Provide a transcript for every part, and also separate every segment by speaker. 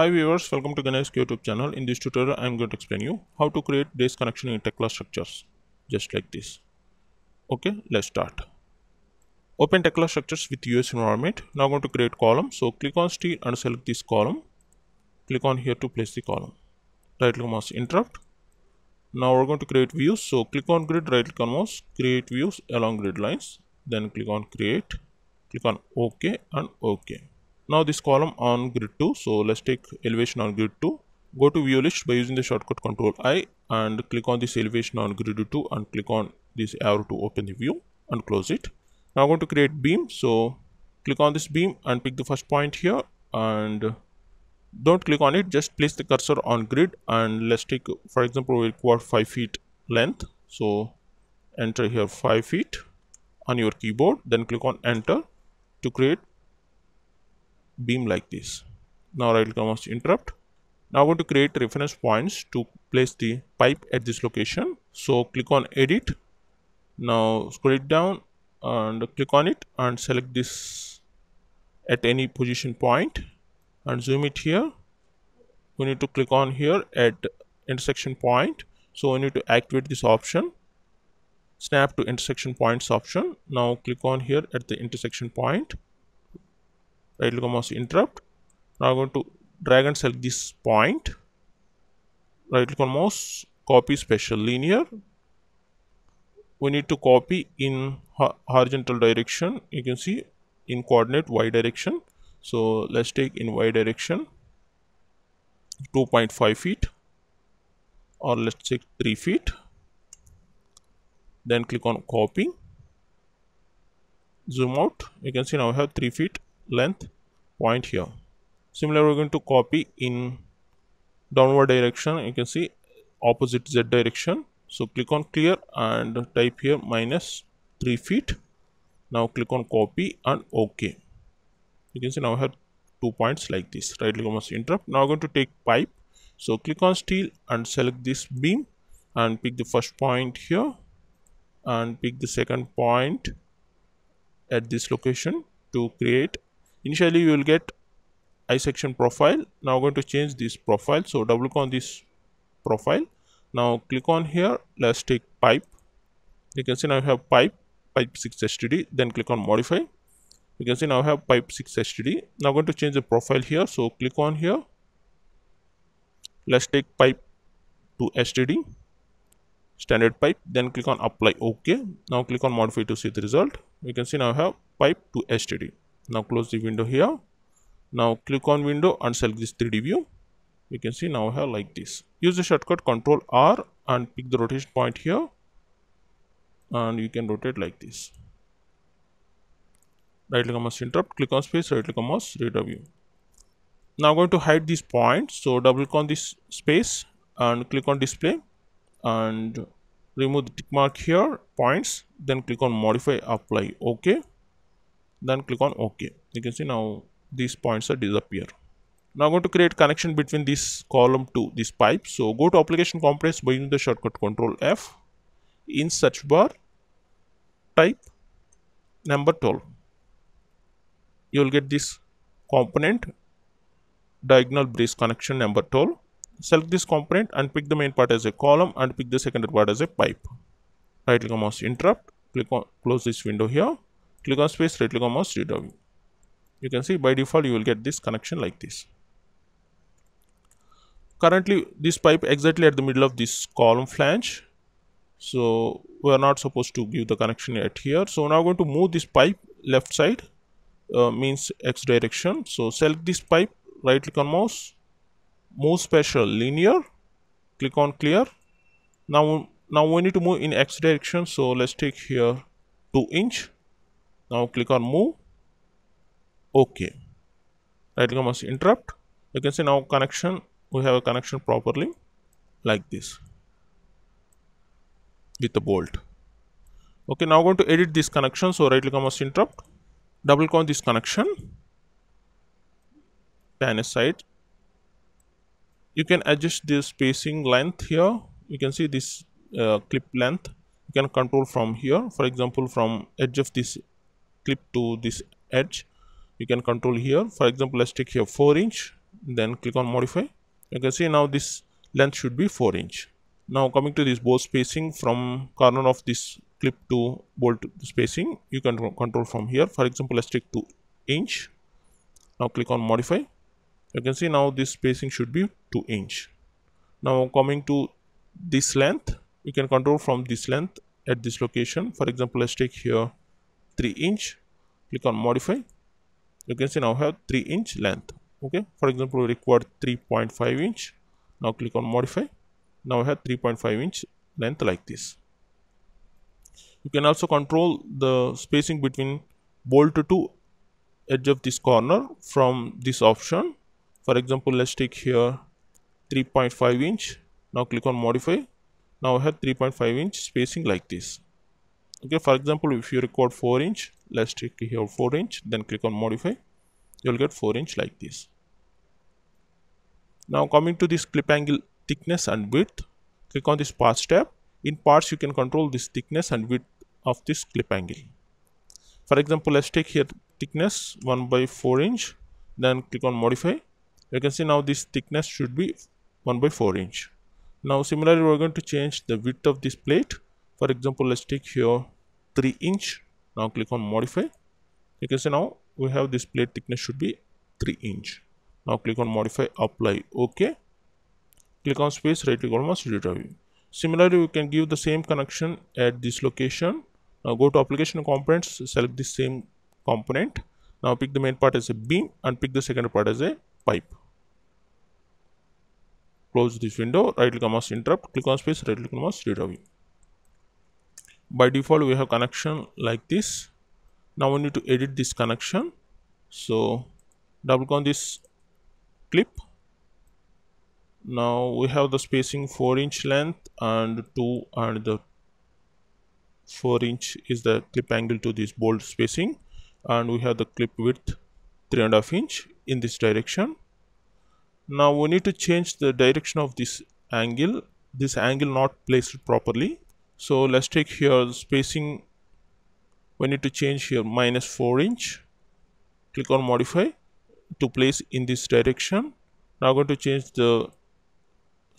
Speaker 1: Hi viewers, welcome to Ganesh YouTube channel. In this tutorial, I am going to explain you how to create base connection in Tekla structures, just like this. Okay, let's start. Open Tekla structures with US environment. Now I'm going to create column. So click on steel and select this column. Click on here to place the column. Right click mouse interrupt. Now we're going to create views. So click on grid, right click on mouse, create views along grid lines. Then click on create, click on OK and OK. Now this column on grid 2, so let's take elevation on grid 2. Go to view list by using the shortcut control I and click on this elevation on grid 2 and click on this arrow to open the view and close it. Now I'm going to create beam. So click on this beam and pick the first point here and don't click on it. Just place the cursor on grid and let's take, for example, we'll require 5 feet length. So enter here 5 feet on your keyboard, then click on enter to create beam like this. Now I will come as interrupt. Now I'm going to create reference points to place the pipe at this location. So click on edit. Now scroll it down and click on it and select this at any position point and zoom it here. We need to click on here at intersection point. So we need to activate this option. Snap to intersection points option. Now click on here at the intersection point right click mouse interrupt now i'm going to drag and select this point right click on mouse copy special linear we need to copy in horizontal direction you can see in coordinate y direction so let's take in y direction 2.5 feet or let's take 3 feet then click on copy zoom out you can see now I have 3 feet length point here similar we're going to copy in downward direction you can see opposite z direction so click on clear and type here minus 3 feet now click on copy and ok you can see now I have two points like this right click on interrupt now I'm going to take pipe so click on steel and select this beam and pick the first point here and pick the second point at this location to create initially you will get i section profile now going to change this profile so double click on this profile now click on here let's take pipe you can see now I have pipe pipe 6 std then click on modify you can see now I have pipe 6 std now I'm going to change the profile here so click on here let's take pipe to std standard pipe then click on apply ok now click on modify to see the result you can see now I have pipe to std now close the window here now click on window and select this 3d view you can see now here like this use the shortcut control r and pick the rotation point here and you can rotate like this right click on mouse interrupt click on space right click on mouse radar view now I'm going to hide these points so double click on this space and click on display and remove the tick mark here points then click on modify apply okay then click on ok you can see now these points are disappear now I'm going to create connection between this column to this pipe so go to application compress by using the shortcut control f in search bar type number 12 you will get this component diagonal brace connection number 12 select this component and pick the main part as a column and pick the secondary part as a pipe right click on mouse interrupt click on close this window here click on space right click on mouse you can see by default you will get this connection like this currently this pipe exactly at the middle of this column flange so we are not supposed to give the connection at here so now I am going to move this pipe left side uh, means x direction so select this pipe right click on mouse move special linear click on clear now now we need to move in x direction so let's take here 2 inch now click on move. OK. Right click on interrupt. You can see now connection. We have a connection properly like this with the bolt. Okay, now I'm going to edit this connection. So right click on mouse interrupt, double click on this connection, pan side. You can adjust the spacing length here. You can see this uh, clip length. You can control from here. For example, from edge of this clip to this edge you can control here for example let's take here 4 inch then click on modify you can see now this length should be 4 inch now coming to this bolt spacing from corner of this clip to bolt spacing you can control from here for example let's take 2 inch now click on modify you can see now this spacing should be 2 inch now coming to this length you can control from this length at this location for example let's take here 3 inch click on modify you can see now have 3 inch length okay for example we require 3.5 inch now click on modify now I have 3.5 inch length like this you can also control the spacing between bolt to edge of this corner from this option for example let's take here 3.5 inch now click on modify now I have 3.5 inch spacing like this okay for example if you record 4 inch let's take here 4 inch then click on modify you'll get 4 inch like this now coming to this clip angle thickness and width click on this parts tab in parts you can control this thickness and width of this clip angle for example let's take here thickness 1 by 4 inch then click on modify you can see now this thickness should be 1 by 4 inch now similarly we're going to change the width of this plate for example let's take here 3 inch now click on modify you can see now we have this plate thickness should be 3 inch now click on modify apply ok click on space right click on mouse data view similarly we can give the same connection at this location now go to application components select the same component now pick the main part as a beam and pick the second part as a pipe close this window right click on mouse interrupt click on space right click on mouse data view by default we have connection like this now we need to edit this connection so double click on this clip now we have the spacing 4 inch length and 2 and the 4 inch is the clip angle to this bolt spacing and we have the clip width 3 and a half inch in this direction now we need to change the direction of this angle this angle not placed properly so let's take here the spacing we need to change here minus 4 inch click on modify to place in this direction now going to change the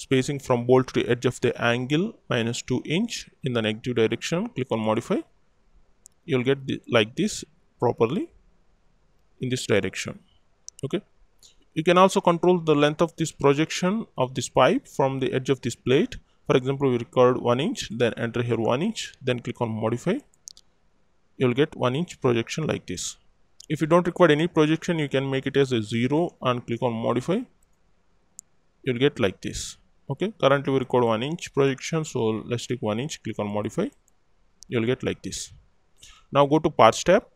Speaker 1: spacing from bolt to the edge of the angle minus 2 inch in the negative direction click on modify you'll get the, like this properly in this direction okay you can also control the length of this projection of this pipe from the edge of this plate for example we record one inch then enter here one inch then click on modify you'll get one inch projection like this if you don't require any projection you can make it as a zero and click on modify you'll get like this okay currently we record one inch projection so let's take one inch click on modify you'll get like this now go to parts tab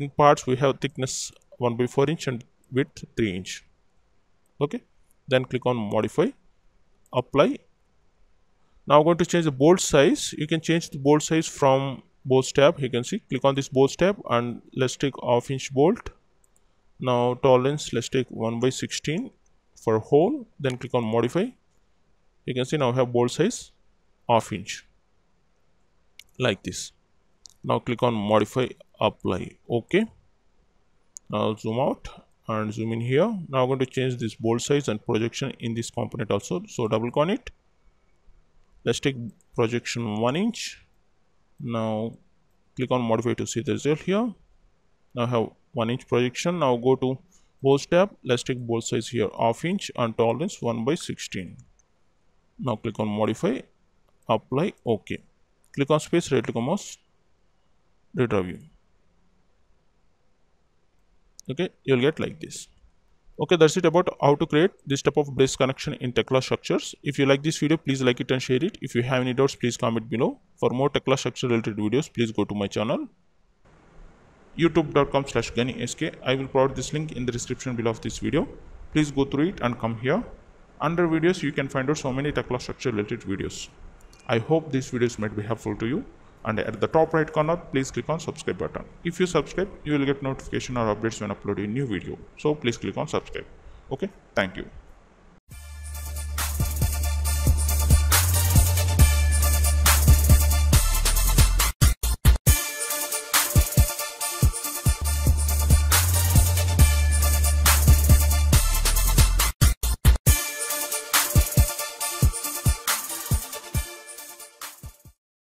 Speaker 1: in parts we have thickness 1 by 4 inch and width 3 inch okay then click on modify apply now going to change the bold size you can change the bold size from bolt tab you can see click on this bolt tab and let's take half inch bolt now tolerance let's take 1 by 16 for hole then click on modify you can see now we have bolt size half inch like this now click on modify apply ok now zoom out and zoom in here now I'm going to change this bolt size and projection in this component also so double click on it let's take projection 1 inch now click on modify to see the result here now have 1 inch projection now go to bolt tab let's take bolt size here half inch and tolerance 1 by 16 now click on modify apply ok click on space right click on mouse Data review okay you'll get like this okay that's it about how to create this type of brace connection in tekla structures if you like this video please like it and share it if you have any doubts please comment below for more tekla structure related videos please go to my channel youtube.com slash ganisk i will provide this link in the description below of this video please go through it and come here under videos you can find out so many tekla structure related videos i hope this videos might be helpful to you and at the top right corner please click on subscribe button if you subscribe you will get notification or updates when uploading new video so please click on subscribe okay thank you